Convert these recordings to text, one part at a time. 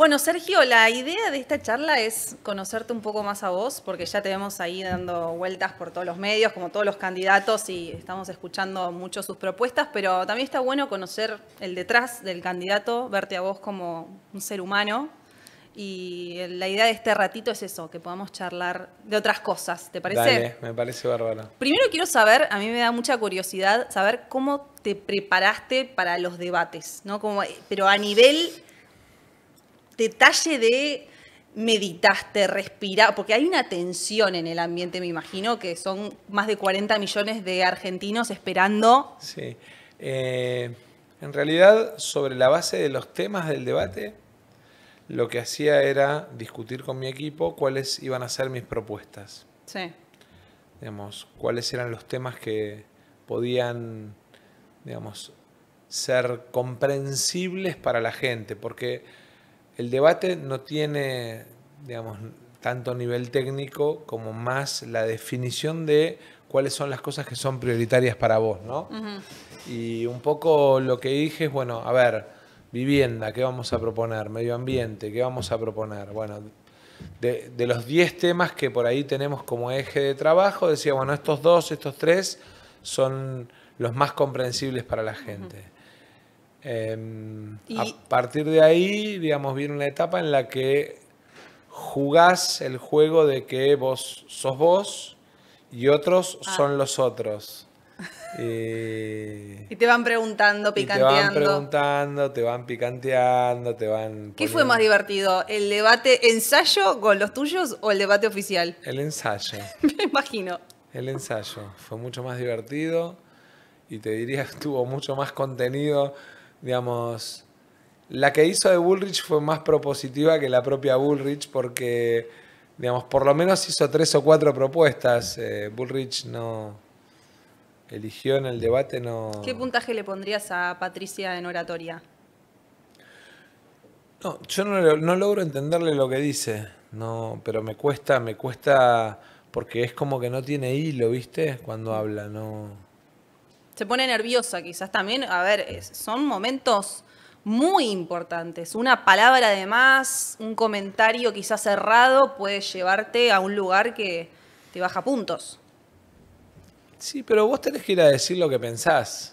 Bueno, Sergio, la idea de esta charla es conocerte un poco más a vos, porque ya te vemos ahí dando vueltas por todos los medios, como todos los candidatos, y estamos escuchando mucho sus propuestas, pero también está bueno conocer el detrás del candidato, verte a vos como un ser humano. Y la idea de este ratito es eso, que podamos charlar de otras cosas, ¿te parece? Dale, me parece bárbaro. Primero quiero saber, a mí me da mucha curiosidad saber cómo te preparaste para los debates, ¿no? Como, eh, pero a nivel detalle de meditaste, respira, porque hay una tensión en el ambiente, me imagino, que son más de 40 millones de argentinos esperando. Sí. Eh, en realidad, sobre la base de los temas del debate, lo que hacía era discutir con mi equipo cuáles iban a ser mis propuestas. Sí. Digamos, cuáles eran los temas que podían, digamos, ser comprensibles para la gente, porque el debate no tiene, digamos, tanto nivel técnico como más la definición de cuáles son las cosas que son prioritarias para vos, ¿no? Y un poco lo que dije es, bueno, a ver, vivienda, ¿qué vamos a proponer? Medio ambiente, ¿qué vamos a proponer? Bueno, de, los 10 temas que por ahí tenemos como eje de trabajo, decía, bueno, estos dos, estos tres son los más comprensibles para la gente. Em, y... A partir de ahí, digamos, viene una etapa en la que jugás el juego de que vos sos vos y otros ah. son los otros. Eh, y te van preguntando, picanteando. te van preguntando, te van picanteando, te van. ¿Qué fue más divertido? ¿El debate ensayo con los tuyos o el debate oficial? El ensayo. Me imagino. El ensayo. Fue mucho más divertido y te diría que tuvo mucho más contenido digamos, la que hizo de Bullrich fue más propositiva que la propia Bullrich porque, digamos, por lo menos hizo tres o cuatro propuestas. Eh, Bullrich no eligió en el debate, no... ¿Qué puntaje le pondrías a Patricia en oratoria? No, yo no, logro entenderle lo que dice, no, pero me cuesta, me cuesta porque es como que no tiene hilo, ¿viste? Cuando habla, no se pone nerviosa quizás también. A ver, son momentos muy importantes. Una palabra de más, un comentario quizás cerrado puede llevarte a un lugar que te baja puntos. Sí, pero vos tenés que ir a decir lo que pensás.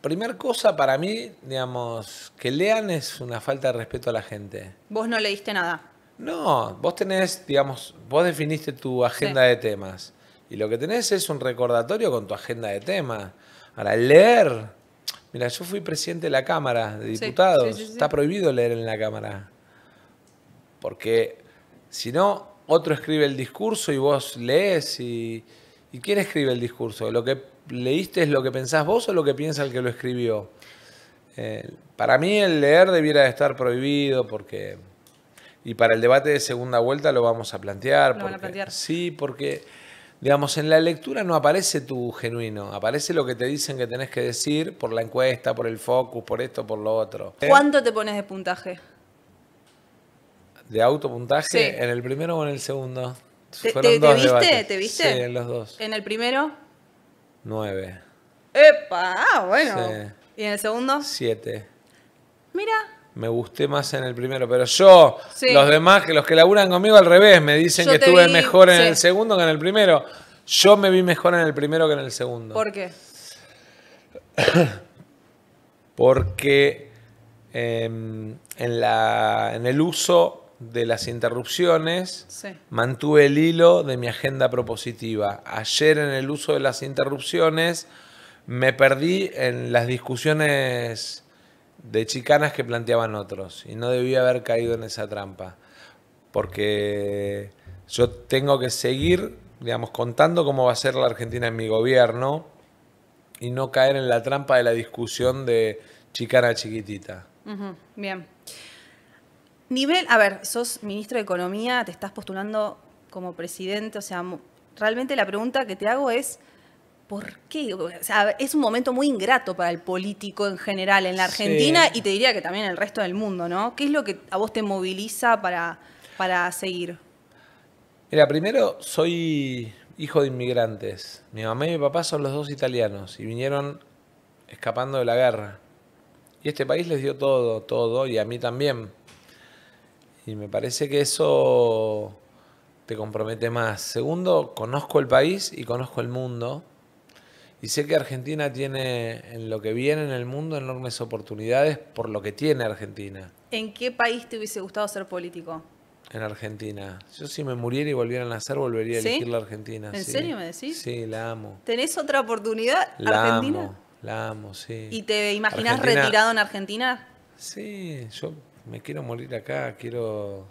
Primer cosa para mí, digamos, que lean es una falta de respeto a la gente. Vos no leíste nada. No, vos tenés, digamos, vos definiste tu agenda de temas. Y lo que tenés es un recordatorio con tu agenda de temas. Ahora, leer. Mira, yo fui presidente de la Cámara de Diputados. Está prohibido leer en la Cámara. Porque si no, otro escribe el discurso y vos lees. Y, quién escribe el discurso? ¿Lo que leíste es lo que pensás vos o lo que piensa el que lo escribió? Eh, para mí el leer debiera estar prohibido porque... Y para el debate de segunda vuelta lo vamos a plantear. a plantear. Sí, porque Digamos, en la lectura no aparece tu genuino, aparece lo que te dicen que tenés que decir por la encuesta, por el focus, por esto, por lo otro. ¿Eh? ¿Cuánto te pones de puntaje? ¿De autopuntaje? ¿En el primero o en el segundo? ¿Te, viste? ¿Te viste? Sí, en los dos. ¿En el primero? Nueve. ¡Epa! Ah, bueno. ¿Y en el segundo? Siete. Mira, me gusté más en el primero, pero yo, los demás, que los que laburan conmigo al revés, me dicen que estuve mejor en el segundo que en el primero. Yo me vi mejor en el primero que en el segundo. ¿Por qué? Porque em, en, en el uso de las interrupciones, mantuve el hilo de mi agenda propositiva. Ayer en el uso de las interrupciones, me perdí en las discusiones de chicanas que planteaban otros y no debía haber caído en esa trampa, porque yo tengo que seguir, digamos, contando cómo va a ser la Argentina en mi gobierno y no caer en la trampa de la discusión de chicana chiquitita. Bien. Nivel, a ver, sos ministro de Economía, te estás postulando como presidente, o sea, realmente la pregunta que te hago es, ¿por qué? es un momento muy ingrato para el político en general en la Argentina y te diría que también en el resto del mundo, ¿no? ¿Qué es lo que a vos te moviliza para, para seguir? Mira, primero soy hijo de inmigrantes. Mi mamá y mi papá son los dos italianos y vinieron escapando de la guerra. Y este país les dio todo, todo, y a mí también. Y me parece que eso te compromete más. Segundo, conozco el país y conozco el mundo. Y sé que Argentina tiene en lo que viene en el mundo enormes oportunidades por lo que tiene Argentina. ¿En qué país te hubiese gustado ser político? En Argentina. Yo si me muriera y volviera a nacer, volvería a elegir la Argentina. ¿En serio me decís? Sí, la amo. ¿Tenés otra oportunidad la argentina? Amo, la amo, sí. ¿Y te imaginas retirado en Argentina? Sí, yo me quiero morir acá, quiero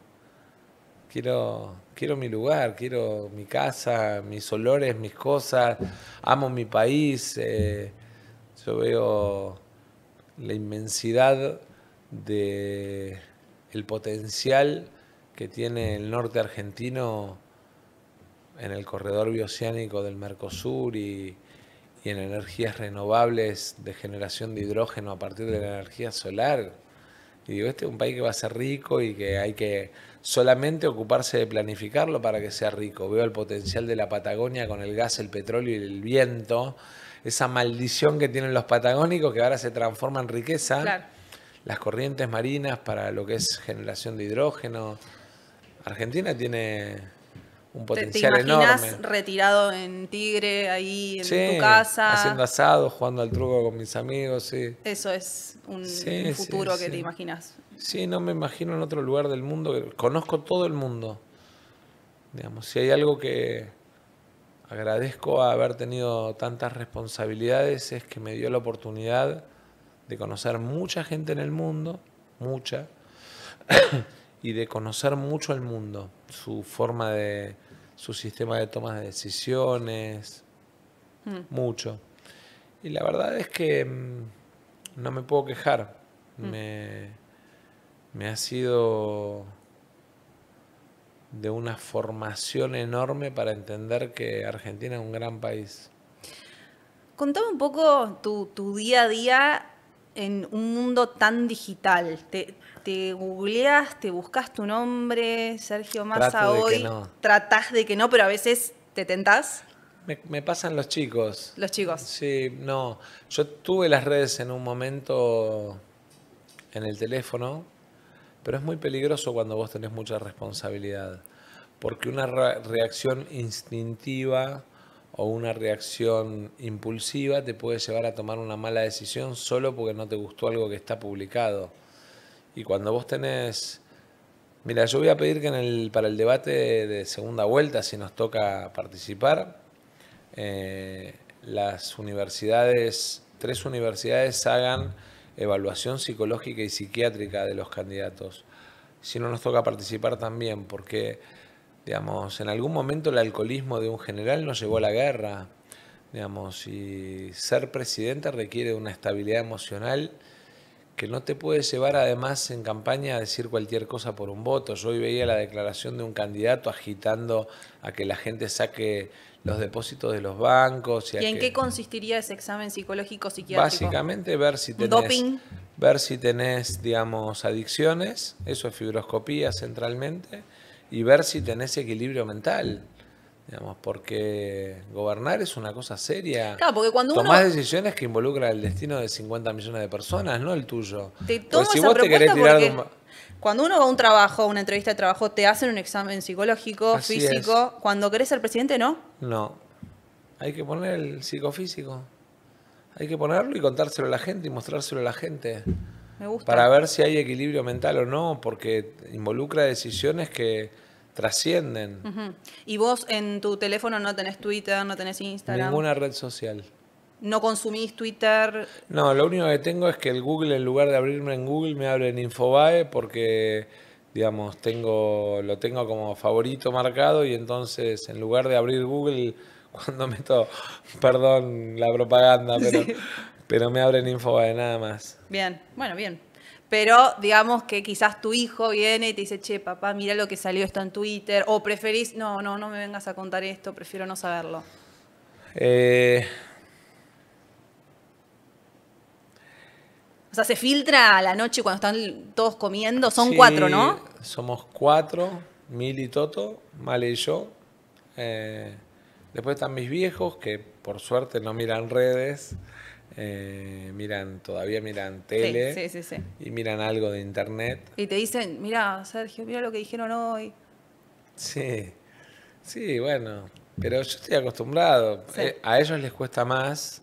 Quiero, quiero mi lugar, quiero mi casa, mis olores, mis cosas. Amo mi país. Eh, yo veo la inmensidad de el potencial que tiene el norte argentino en el corredor bioceánico del Mercosur y en energías renovables de generación de hidrógeno a partir de la energía solar. Y digo, este es un país que va a ser rico y que hay que solamente ocuparse de planificarlo para que sea rico. Veo el potencial de la Patagonia con el gas, el petróleo y el viento. Esa maldición que tienen los patagónicos que ahora se transforma en riqueza. Las corrientes marinas para lo que es generación de hidrógeno. Argentina tiene potencial ¿Te, imaginas retirado en Tigre, ahí en tu casa. Haciendo asado, jugando al truco con mis amigos, sí. Eso es un, futuro que te imaginas. Sí, no me imagino en otro lugar del mundo. Conozco todo el mundo. Digamos, si hay algo que agradezco a haber tenido tantas responsabilidades es que me dio la oportunidad de conocer mucha gente en el mundo, mucha y de conocer mucho al mundo, su forma de, su sistema de toma de decisiones, hmm. mucho. Y la verdad es que mm, no me puedo quejar. Hmm. Me, me ha sido de una formación enorme para entender que Argentina es un gran país. Contame un poco tu, tu día a día en un mundo tan digital? Te, te googleas, te buscas tu nombre, Sergio Massa hoy, no. tratás de que no, pero a veces te tentás. me, pasan los chicos. Los chicos. Sí, no. Yo tuve las redes en un momento en el teléfono, pero es muy peligroso cuando vos tenés mucha responsabilidad, porque una reacción instintiva o una reacción impulsiva te puede llevar a tomar una mala decisión solo porque no te gustó algo que está publicado. Y cuando vos tenés... Mira, yo voy a pedir que en el, para el debate de segunda vuelta, si nos toca participar, eh, las universidades, tres universidades hagan evaluación psicológica y psiquiátrica de los candidatos. Si no nos toca participar también, porque Digamos, en algún momento el alcoholismo de un general nos llevó a la guerra. Digamos, y ser presidente requiere una estabilidad emocional que no te puede llevar además en campaña a decir cualquier cosa por un voto. Yo hoy veía la declaración de un candidato agitando a que la gente saque los depósitos de los bancos. ¿Y, en qué consistiría ese examen psicológico psiquiátrico? Básicamente ver si tenés, ver si tenés, digamos, adicciones, eso es fibroscopía centralmente, y ver si tenés equilibrio mental. Digamos, porque gobernar es una cosa seria. Claro, porque cuando Tomás decisiones que involucran el destino de 50 millones de personas, no el tuyo. Te vos porque... Cuando uno va a un trabajo, una entrevista de trabajo, te hacen un examen psicológico, físico. Cuando querés ser presidente, no. No. Hay que poner el psicofísico. Hay que ponerlo y contárselo a la gente y mostrárselo a la gente. Para ver si hay equilibrio mental o no, porque involucra decisiones que trascienden. ¿Y vos en tu teléfono no tenés Twitter, no tenés Instagram? Ninguna red social. ¿No consumís Twitter? No, lo único que tengo es que el Google, en lugar de abrirme en Google, me abre en Infobae porque, digamos, tengo, lo tengo como favorito marcado y entonces, en lugar de abrir Google, cuando meto, perdón la propaganda, pero pero me abren de eh, nada más. Bien, bueno, bien. Pero digamos que quizás tu hijo viene y te dice, che, papá, mira lo que salió esto en Twitter. O preferís, no, no, no me vengas a contar esto, prefiero no saberlo. Eh. O sea, se filtra a la noche cuando están todos comiendo. Son cuatro, ¿no? Somos cuatro, Mil y Toto, Mal y yo. Eh, después están mis viejos, que por suerte no miran redes. Eh, miran, todavía miran tele y miran algo de internet. Y te dicen, mira, Sergio, mira lo que dijeron hoy. Sí, sí, bueno, pero yo estoy acostumbrado. Eh, a ellos les cuesta más,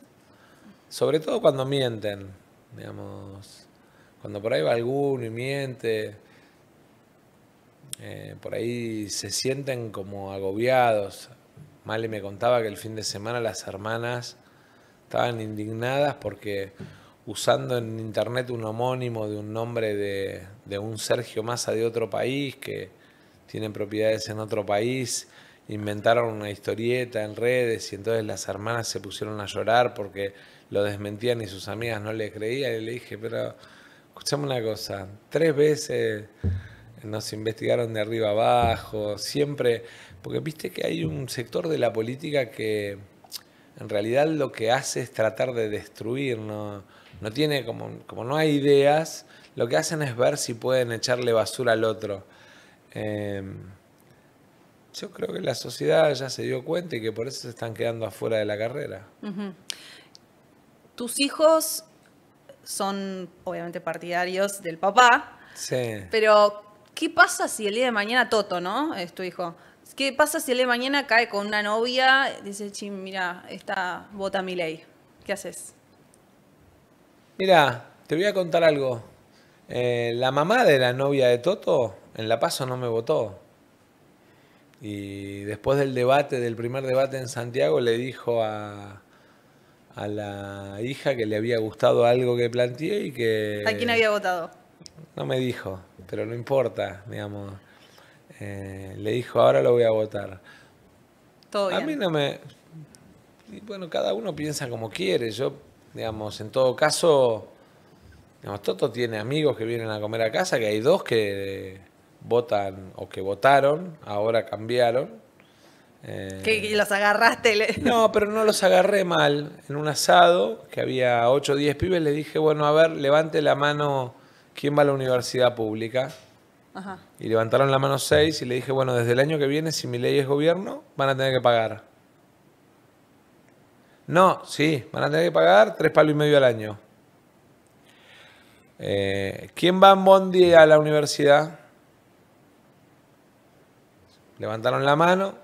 sobre todo cuando mienten, digamos, cuando por ahí va alguno y miente. Eh, por ahí se sienten como agobiados. Male me contaba que el fin de semana las hermanas Estaban indignadas porque usando en internet un homónimo de un nombre de, un Sergio Massa de otro país que tiene propiedades en otro país, inventaron una historieta en redes y entonces las hermanas se pusieron a llorar porque lo desmentían y sus amigas no le creían y le dije, pero escuchame una cosa, tres veces nos investigaron de arriba abajo, siempre, porque viste que hay un sector de la política que en realidad lo que hace es tratar de destruir, no, tiene como, no hay ideas, lo que hacen es ver si pueden echarle basura al otro. Em, yo creo que la sociedad ya se dio cuenta y que por eso se están quedando afuera de la carrera. Tus hijos son obviamente partidarios del papá. Sí. Pero, ¿qué pasa si el día de mañana Toto, ¿no? Es tu hijo. ¿Qué pasa si el de mañana cae con una novia? Dice, chim, mira, esta vota mi ley. ¿Qué haces? Mira, te voy a contar algo. Eh, la mamá de la novia de Toto en La Paso no me votó. Y después del debate, del primer debate en Santiago, le dijo a, a la hija que le había gustado algo que planteé y que... ¿A quién había votado? No me dijo, pero no importa, digamos. Eh, le dijo, ahora lo voy a votar. A mí no me... Y bueno, cada uno piensa como quiere. Yo, digamos, en todo caso, digamos, Toto tiene amigos que vienen a comer a casa, que hay dos que votan o que votaron, ahora cambiaron. Eh, que los agarraste. No, pero no los agarré mal. En un asado que había 8 o 10 pibes, le dije, bueno, a ver, levante la mano quién va a la universidad pública. Y levantaron la mano seis y le dije, bueno, desde el año que viene, si mi ley es gobierno, van a tener que pagar. No, sí, van a tener que pagar tres palos y medio al año. Eh, ¿Quién va en Bondi a la universidad? Levantaron la mano.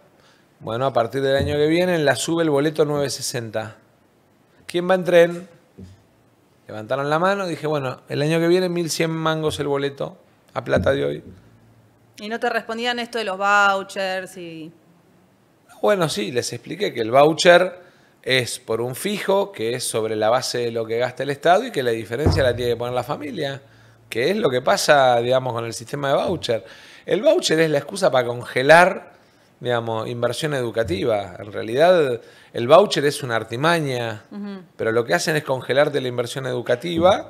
Bueno, a partir del año que viene la sube el boleto 960. ¿Quién va en tren? Levantaron la mano. Dije, bueno, el año que viene 1100 mangos el boleto a plata de hoy. Y no te respondían esto de los vouchers y... Bueno, sí, les expliqué que el voucher es por un fijo, que es sobre la base de lo que gasta el Estado y que la diferencia la tiene que poner la familia, que es lo que pasa, digamos, con el sistema de voucher. El voucher es la excusa para congelar, digamos, inversión educativa. En realidad, el voucher es una artimaña, pero lo que hacen es congelarte la inversión educativa.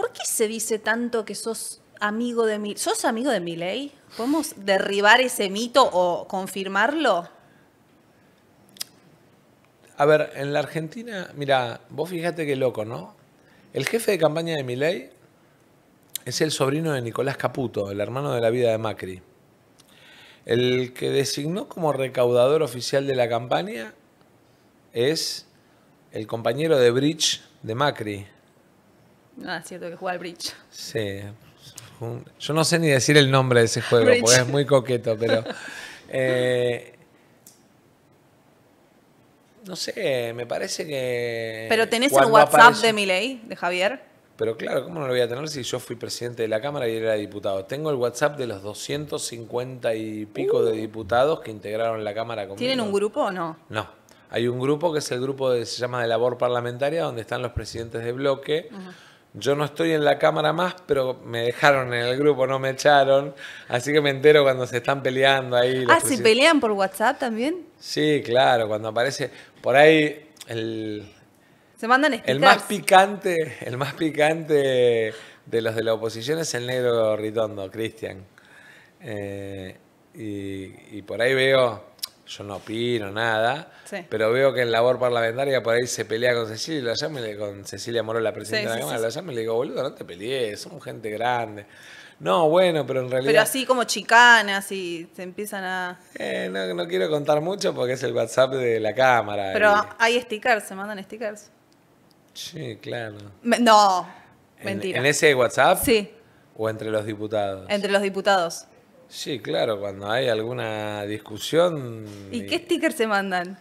¿Por qué se dice tanto que sos amigo de Miley? ¿Sos amigo de Milei? ¿Podemos derribar ese mito o confirmarlo? A ver, en la Argentina, mira, vos fíjate qué loco, ¿no? El jefe de campaña de Milei es el sobrino de Nicolás Caputo, el hermano de la vida de Macri. El que designó como recaudador oficial de la campaña es el compañero de Bridge de Macri, Ah, es cierto que juega al bridge. Sí. Yo no sé ni decir el nombre de ese juego, porque es muy coqueto, pero. Eh, no sé, me parece que. ¿Pero tenés el WhatsApp de de ley, de Javier? Pero claro, ¿cómo no lo voy a tener si yo fui presidente de la Cámara y era diputado? Tengo el WhatsApp de los 250 y pico de uh. diputados que integraron la Cámara conmigo. ¿Tienen un grupo o no? No. Hay un grupo que es el grupo que se llama de labor parlamentaria, donde están los presidentes de bloque. Yo no estoy en la cámara más, pero me dejaron en el grupo, no me echaron. Así que me entero cuando se están peleando ahí. Ah, ¿se pelean por WhatsApp también? Sí, claro, cuando aparece. Por ahí el. Se mandan El más picante, el más picante de los de la oposición es el negro Ritondo, Cristian. Eh, y por ahí veo yo no opino nada, pero veo que en labor parlamentaria por ahí se pelea con Cecilia y la con Cecilia Moró, la presidenta de la Cámara, llama y le digo, boludo, no te pelees, somos gente grande. No, bueno, pero en realidad. Pero así como chicanas y se empiezan a. Eh, no, no, quiero contar mucho porque es el WhatsApp de la cámara. Pero hay stickers, se mandan stickers. Sí, claro. no, mentira. ¿En ese WhatsApp? Sí. ¿O entre los diputados? Entre los diputados. Sí, claro, cuando hay alguna discusión. ¿Y, qué stickers se mandan?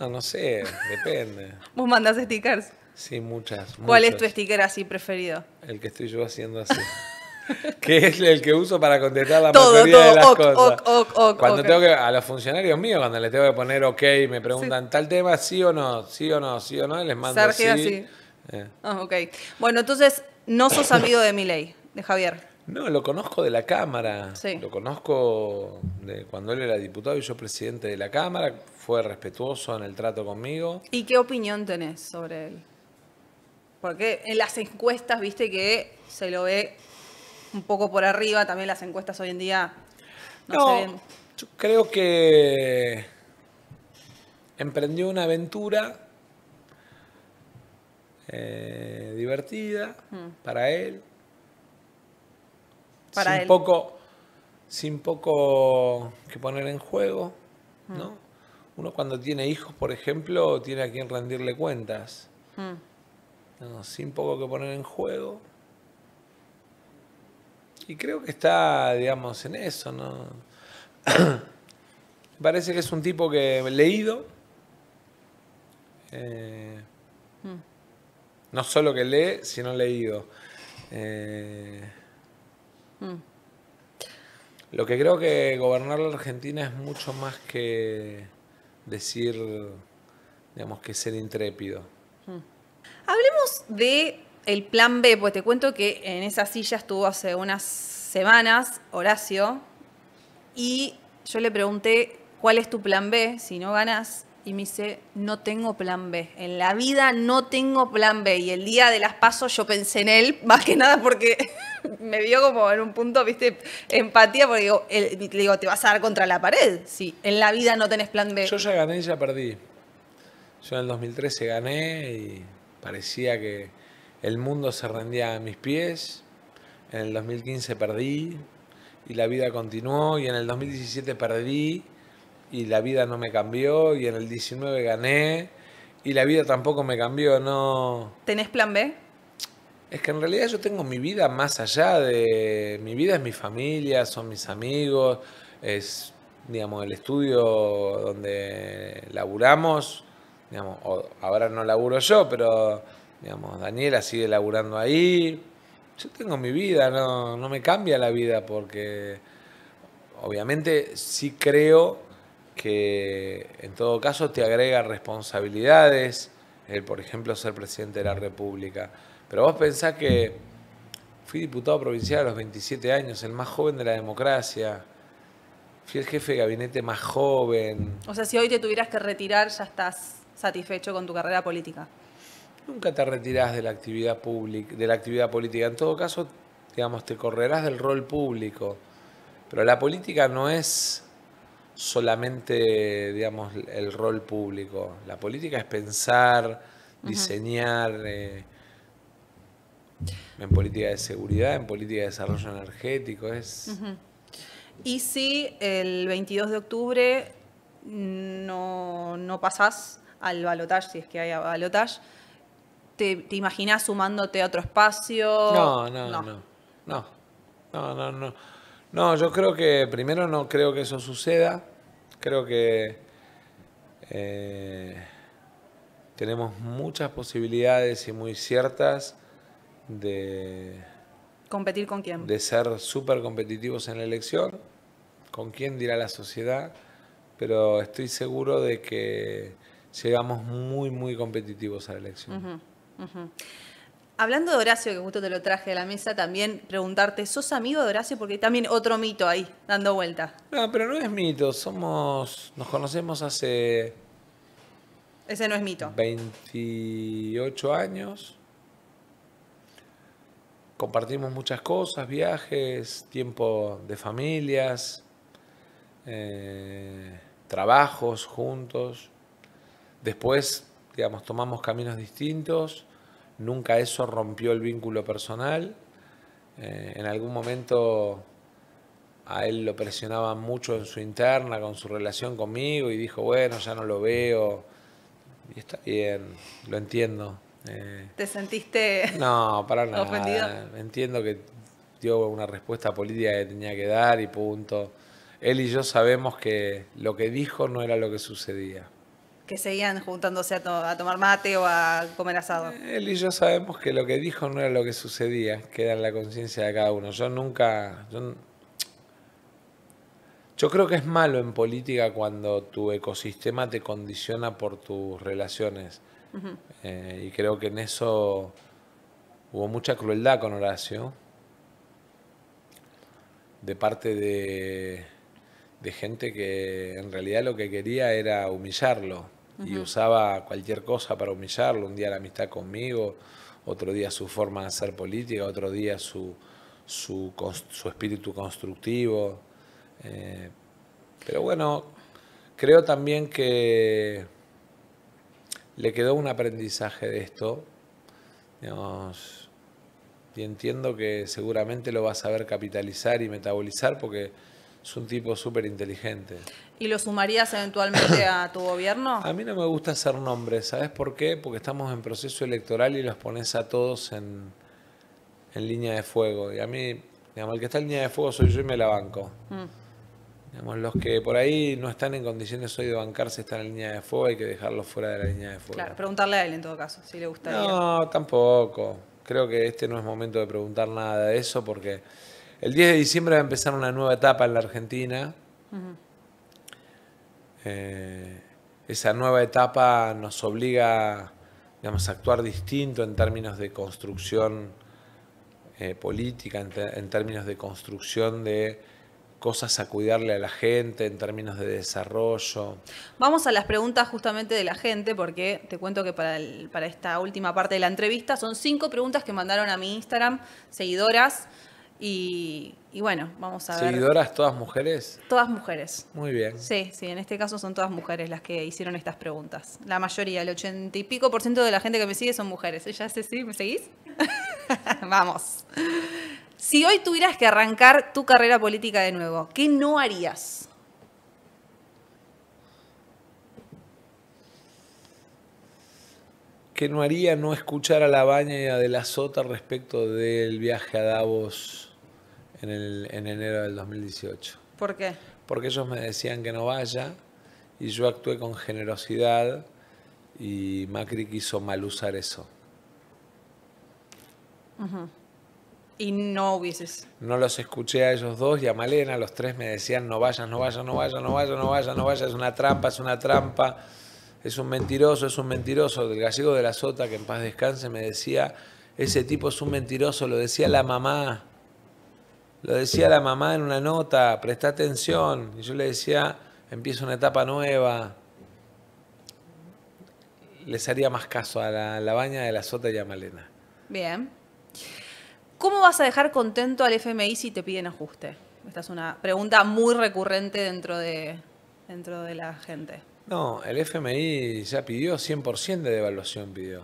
No, no sé, depende. ¿Vos mandas stickers? Sí, muchas. ¿Cuál es tu sticker así preferido? El que estoy yo haciendo así. que es el que uso para contestar la mayoría de las ok, Ok, ok, cuando tengo que, a los funcionarios míos, cuando les tengo que poner ok, me preguntan tal tema, sí o no, sí o no, sí o no, les mando Sergio, sí. sí. Eh. Ah, ok. Bueno, entonces, no sos amigo de mi ley, de Javier. No, lo conozco de la Cámara. Lo conozco de cuando él era diputado y yo presidente de la Cámara. Fue respetuoso en el trato conmigo. ¿Y qué opinión tenés sobre él? Porque en las encuestas, viste que se lo ve un poco por arriba. También las encuestas hoy en día no, se ven. Yo creo que emprendió una aventura eh, divertida mm. para él sin Poco, sin poco que poner en juego, mm. ¿no? Uno cuando tiene hijos, por ejemplo, tiene a quien rendirle cuentas. Mm. sin poco que poner en juego. Y creo que está, digamos, en eso, ¿no? Parece que es un tipo que leído. Eh, mm. No solo que lee, sino leído. Eh, Mm. Lo que creo que gobernar la Argentina es mucho más que decir, digamos, que ser intrépido. Mm. Hablemos de el plan B, pues te cuento que en esa silla estuvo hace unas semanas Horacio y yo le pregunté cuál es tu plan B si no ganas y me dice, no tengo plan B. En la vida no tengo plan B. Y el día de las pasos yo pensé en él, más que nada porque me vio como en un punto, viste, empatía, porque digo, le digo, te vas a dar contra la pared si en la vida no tenés plan B. Yo ya gané y ya perdí. Yo en el 2013 gané y parecía que el mundo se rendía a mis pies. En el 2015 perdí y la vida continuó. Y en el 2017 perdí y la vida no me cambió. Y en el 19 gané y la vida tampoco me cambió, no. ¿Tenés plan B? Es que en realidad yo tengo mi vida más allá de... Mi vida es mi familia, son mis amigos, es, digamos, el estudio donde laburamos, digamos, ahora no laburo yo, pero, digamos, Daniela sigue laburando ahí. Yo tengo mi vida, no, no me cambia la vida porque, obviamente, sí creo que en todo caso te agrega responsabilidades, el, por ejemplo, ser presidente de la República pero vos pensás que fui diputado provincial a los 27 años, el más joven de la democracia. Fui el jefe de gabinete más joven. O sea, si hoy te tuvieras que retirar, ya estás satisfecho con tu carrera política. Nunca te retirás de la actividad pública, de la actividad política. En todo caso, digamos, te correrás del rol público. Pero la política no es solamente, digamos, el rol público. La política es pensar, diseñar, eh, en política de seguridad, en política de desarrollo energético. Es... Y si el 22 de octubre no, no pasás al balotaje, si es que hay balotaje, ¿te, te imaginás sumándote a otro espacio? No, no, no, no. No, no, no. no. no yo creo que primero no creo que eso suceda. Creo que eh, tenemos muchas posibilidades y muy ciertas de... ¿Competir con quién? De ser súper competitivos en la elección, con quién dirá la sociedad, pero estoy seguro de que llegamos muy, muy competitivos a la elección. Hablando de Horacio, que justo te lo traje a la mesa, también preguntarte, ¿sos amigo de Horacio? Porque también otro mito ahí, dando vuelta. No, pero no es mito, somos, nos conocemos hace... Ese no es mito. 28 años compartimos muchas cosas, viajes, tiempo de familias, eh, trabajos juntos. Después, digamos, tomamos caminos distintos. Nunca eso rompió el vínculo personal. Eh, en algún momento a él lo presionaba mucho en su interna, con su relación conmigo, y dijo, bueno, ya no lo veo. Y está bien, lo entiendo. Eh, ¿Te sentiste no, para nada. Entiendo que dio una respuesta política que tenía que dar y punto. Él y yo sabemos que lo que dijo no era lo que sucedía. Que seguían juntándose a, tomar mate o a comer asado. Él y yo sabemos que lo que dijo no era lo que sucedía, queda en la conciencia de cada uno. Yo nunca... yo creo que es malo en política cuando tu ecosistema te condiciona por tus relaciones. Eh, y creo que en eso hubo mucha crueldad con Horacio de parte de, gente que en realidad lo que quería era humillarlo y usaba cualquier cosa para humillarlo. Un día la amistad conmigo, otro día su forma de hacer política, otro día su, su, su espíritu constructivo. Eh, pero bueno, creo también que le quedó un aprendizaje de esto. y entiendo que seguramente lo vas a saber capitalizar y metabolizar porque es un tipo súper inteligente. ¿Y lo sumarías eventualmente a tu gobierno? A mí no me gusta hacer nombres, ¿sabes por qué? Porque estamos en proceso electoral y los pones a todos en, en línea de fuego. Y a mí, digamos, el que está en línea de fuego soy yo y me la banco. Mm los que por ahí no están en condiciones hoy de bancarse esta línea de fuego, hay que dejarlos fuera de la línea de fuego. Claro, preguntarle a él en todo caso, si le gustaría. No, tampoco. Creo que este no es momento de preguntar nada de eso porque el 10 de diciembre va a empezar una nueva etapa en la Argentina. Eh, esa nueva etapa nos obliga digamos, a actuar distinto en términos de construcción eh, política, en términos de construcción de cosas a cuidarle a la gente en términos de desarrollo. Vamos a las preguntas justamente de la gente, porque te cuento que para, para esta última parte de la entrevista son cinco preguntas que mandaron a mi Instagram, seguidoras. Y, bueno, vamos a ver. ¿Seguidoras todas mujeres? Todas mujeres. Muy bien. Sí, sí, en este caso son todas mujeres las que hicieron estas preguntas. La mayoría, el ochenta y pico por ciento de la gente que me sigue son mujeres. ¿Ella hace sí? ¿Me seguís? vamos. Si hoy tuvieras que arrancar tu carrera política de nuevo, ¿qué no harías? ¿Qué no haría no escuchar a la baña y a De la Sota respecto del viaje a Davos en, enero del 2018. ¿Por qué? Porque ellos me decían que no vaya y yo actué con generosidad y Macri quiso mal usar eso y no hubieses. No los escuché a ellos dos y a Malena, los tres me decían, no vayas, no vayas, no vayas, no vayas, no vayas, no vayas, es una trampa, es una trampa, es un mentiroso, es un mentiroso. Del gallego de la sota, que en paz descanse, me decía, ese tipo es un mentiroso, lo decía la mamá, lo decía la mamá en una nota, presta atención. Y yo le decía, empieza una etapa nueva. Les haría más caso a la, la baña de la sota y a Malena. Bien. ¿Cómo vas a dejar contento al FMI si te piden ajuste? Esta es una pregunta muy recurrente dentro de, dentro de la gente. No, el FMI ya pidió 100% de devaluación, pidió.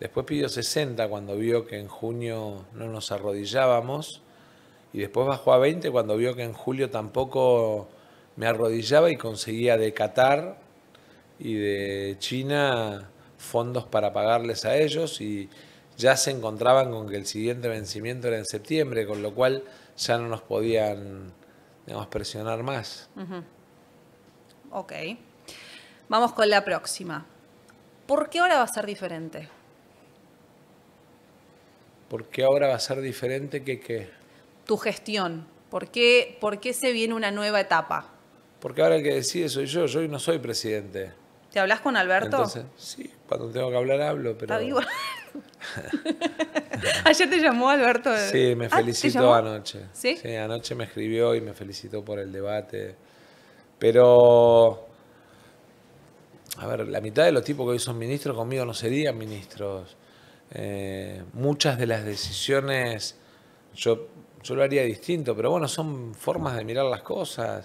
Después pidió 60 cuando vio que en junio no nos arrodillábamos y después bajó a 20 cuando vio que en julio tampoco me arrodillaba y conseguía de Qatar y de China fondos para pagarles a ellos y, ya se encontraban con que el siguiente vencimiento era en septiembre, con lo cual ya no nos podían, presionar más. Ok. Vamos con la próxima. ¿Por qué ahora va a ser diferente? ¿Por qué ahora va a ser diferente que qué? Tu gestión. ¿Por qué, ¿Por qué se viene una nueva etapa? Porque ahora el que decide soy yo, yo no soy presidente. ¿Te hablas con Alberto? sí, cuando tengo que hablar hablo, pero. Ayer te llamó Alberto. Eh. Sí, me ah, felicitó anoche. ¿Sí? anoche me escribió y me felicitó por el debate. Pero, a ver, la mitad de los tipos que hoy son ministros conmigo no serían ministros. Eh, muchas de las decisiones yo, lo haría distinto, pero bueno, son formas de mirar las cosas.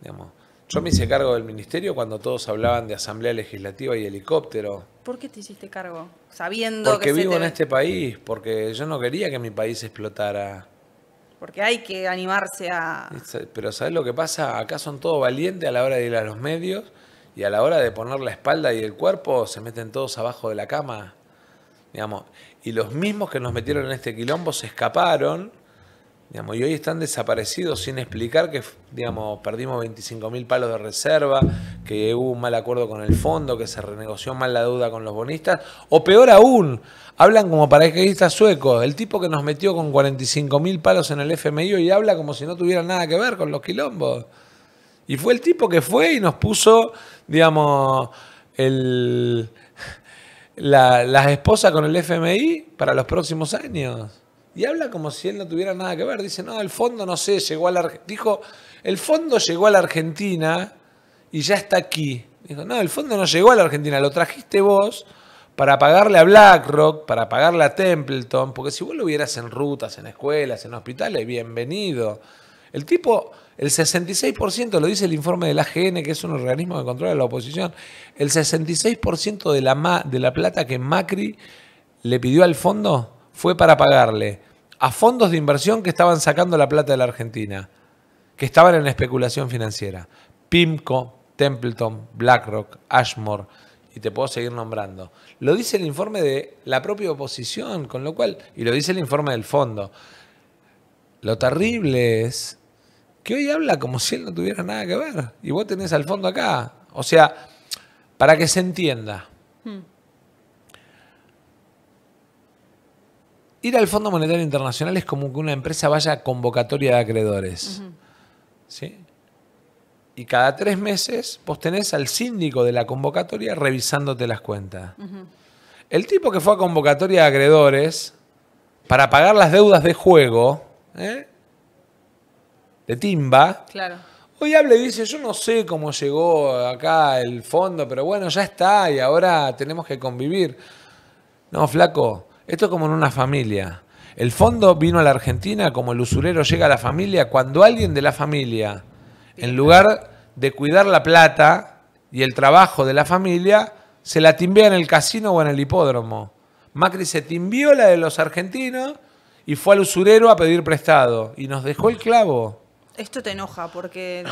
digamos. Yo me hice cargo del ministerio cuando todos hablaban de asamblea legislativa y helicóptero. ¿Por qué te hiciste cargo? Sabiendo porque que. vivo en este país, porque yo no quería que mi país explotara. Porque hay que animarse a. Pero ¿sabes lo que pasa? Acá son todos valientes a la hora de ir a los medios y a la hora de poner la espalda y el cuerpo se meten todos abajo de la cama. Digamos. Y los mismos que nos metieron en este quilombo se escaparon y hoy están desaparecidos sin explicar que digamos, perdimos 25 mil palos de reserva, que hubo un mal acuerdo con el fondo, que se renegoció mal la deuda con los bonistas, o peor aún, hablan como paraquedistas suecos, el tipo que nos metió con 45 mil palos en el FMI y habla como si no tuviera nada que ver con los quilombos. Y fue el tipo que fue y nos puso, digamos, el, las esposas con el FMI para los próximos años. Y habla como si él no tuviera nada que ver. Dice, no, el fondo no sé, llegó a la Argentina. Dijo, el fondo llegó a la Argentina y ya está aquí. Dijo, no, el fondo no llegó a la Argentina, lo trajiste vos para pagarle a BlackRock, para pagarle a Templeton, porque si vos lo hubieras en rutas, en escuelas, en hospitales, bienvenido. El tipo, el 66%, lo dice el informe del AGN, que es un organismo de control de la oposición, el 66% de la, de la plata que Macri le pidió al fondo fue para pagarle a fondos de inversión que estaban sacando la plata de la Argentina, que estaban en especulación financiera. PIMCO, Templeton, BlackRock, Ashmore, y te puedo seguir nombrando. Lo dice el informe de la propia oposición, con lo cual, y lo dice el informe del fondo. Lo terrible es que hoy habla como si él no tuviera nada que ver, y vos tenés al fondo acá. O sea, para que se entienda. Hmm. ir al Fondo Monetario Internacional es como que una empresa vaya a convocatoria de acreedores. ¿Sí? Y cada tres meses vos tenés al síndico de la convocatoria revisándote las cuentas. El tipo que fue a convocatoria de acreedores para pagar las deudas de juego, ¿eh? de timba, claro. hoy habla y dice, yo no sé cómo llegó acá el fondo, pero bueno, ya está y ahora tenemos que convivir. No, flaco, esto es como en una familia. El fondo vino a la Argentina como el usurero llega a la familia cuando alguien de la familia, en lugar de cuidar la plata y el trabajo de la familia, se la timbea en el casino o en el hipódromo. Macri se timbió la de los argentinos y fue al usurero a pedir prestado y nos dejó el clavo. Esto te enoja porque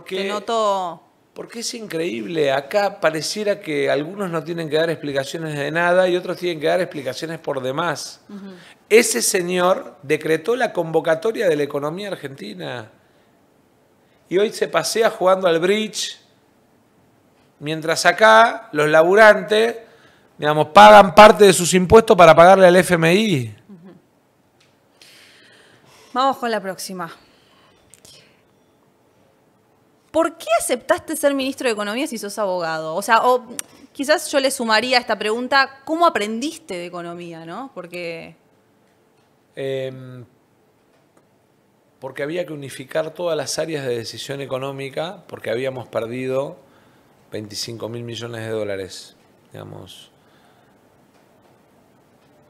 te, notó porque es increíble, acá pareciera que algunos no tienen que dar explicaciones de nada y otros tienen que dar explicaciones por demás. Ese señor decretó la convocatoria de la economía argentina y hoy se pasea jugando al bridge, mientras acá los laburantes, digamos, pagan parte de sus impuestos para pagarle al FMI. Vamos con la próxima. ¿por qué aceptaste ser ministro de Economía si sos abogado? O sea, quizás yo le sumaría a esta pregunta, ¿cómo aprendiste de economía, no? Porque... Em, porque había que unificar todas las áreas de decisión económica, porque habíamos perdido 25 mil millones de dólares, digamos.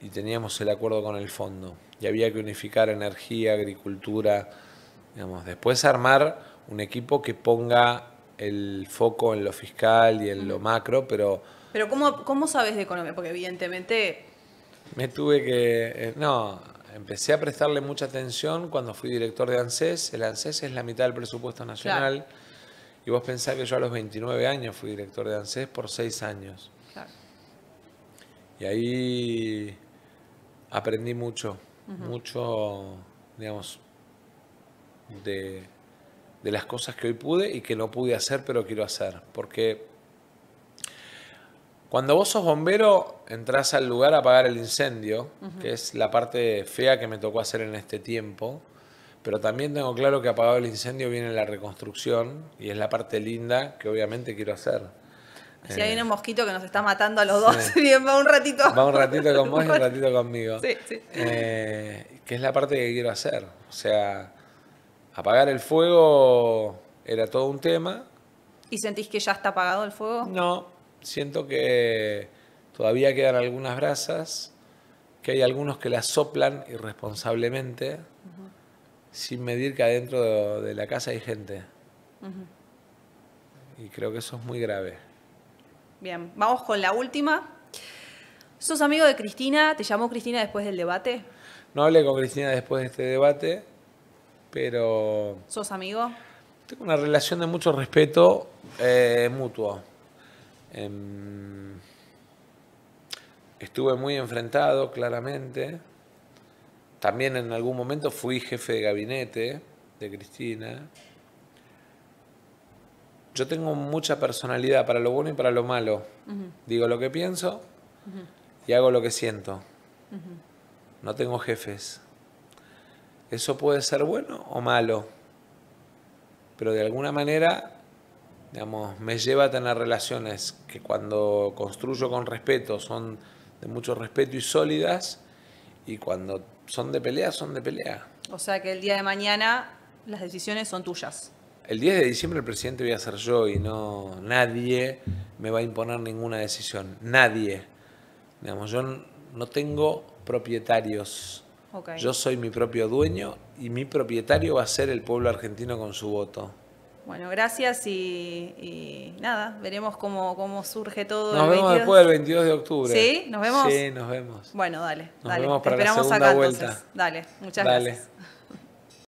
Y teníamos el acuerdo con el fondo. Y había que unificar energía, agricultura, digamos. Después armar un equipo que ponga el foco en lo fiscal y en lo macro, pero... Pero ¿cómo, cómo sabes de economía? Porque evidentemente... Me tuve que... Eh, no, empecé a prestarle mucha atención cuando fui director de ANSES. El ANSES es la mitad del presupuesto nacional. Y vos pensás que yo a los 29 años fui director de ANSES por 6 años. Claro. Y ahí aprendí mucho, mucho, digamos, de de las cosas que hoy pude y que no pude hacer, pero quiero hacer. Porque cuando vos sos bombero, entras al lugar a apagar el incendio, que es la parte fea que me tocó hacer en este tiempo. Pero también tengo claro que apagado el incendio viene la reconstrucción y es la parte linda que obviamente quiero hacer. Si hay eh, un mosquito que nos está matando a los dos, bien, va un ratito. Va un ratito con vos y un ratito conmigo. Sí, sí. Eh, que es la parte que quiero hacer. O sea, Apagar el fuego era todo un tema. ¿Y sentís que ya está apagado el fuego? No, siento que todavía quedan algunas brasas, que hay algunos que las soplan irresponsablemente, sin medir que adentro de, la casa hay gente. Y creo que eso es muy grave. Bien, vamos con la última. ¿Sos amigo de Cristina? ¿Te llamó Cristina después del debate? No hablé con Cristina después de este debate pero... ¿Sos amigo? Tengo una relación de mucho respeto eh, mutuo. Em, estuve muy enfrentado, claramente. También en algún momento fui jefe de gabinete de Cristina. Yo tengo mucha personalidad para lo bueno y para lo malo. Digo lo que pienso y hago lo que siento. No tengo jefes. Eso puede ser bueno o malo, pero de alguna manera, digamos, me lleva a tener relaciones que cuando construyo con respeto son de mucho respeto y sólidas, y cuando son de pelea, son de pelea. O sea que el día de mañana las decisiones son tuyas. El 10 de diciembre el presidente voy a ser yo y no nadie me va a imponer ninguna decisión. Nadie. Digamos, yo no tengo propietarios yo soy mi propio dueño y mi propietario va a ser el pueblo argentino con su voto. Bueno, gracias y, nada, veremos cómo, surge todo. Nos vemos después del 22 de octubre. ¿Sí? ¿Nos vemos? Sí, nos vemos. Bueno, dale. Nos dale. Vemos para esperamos la segunda acá, vuelta. Entonces. Dale, muchas dale. gracias.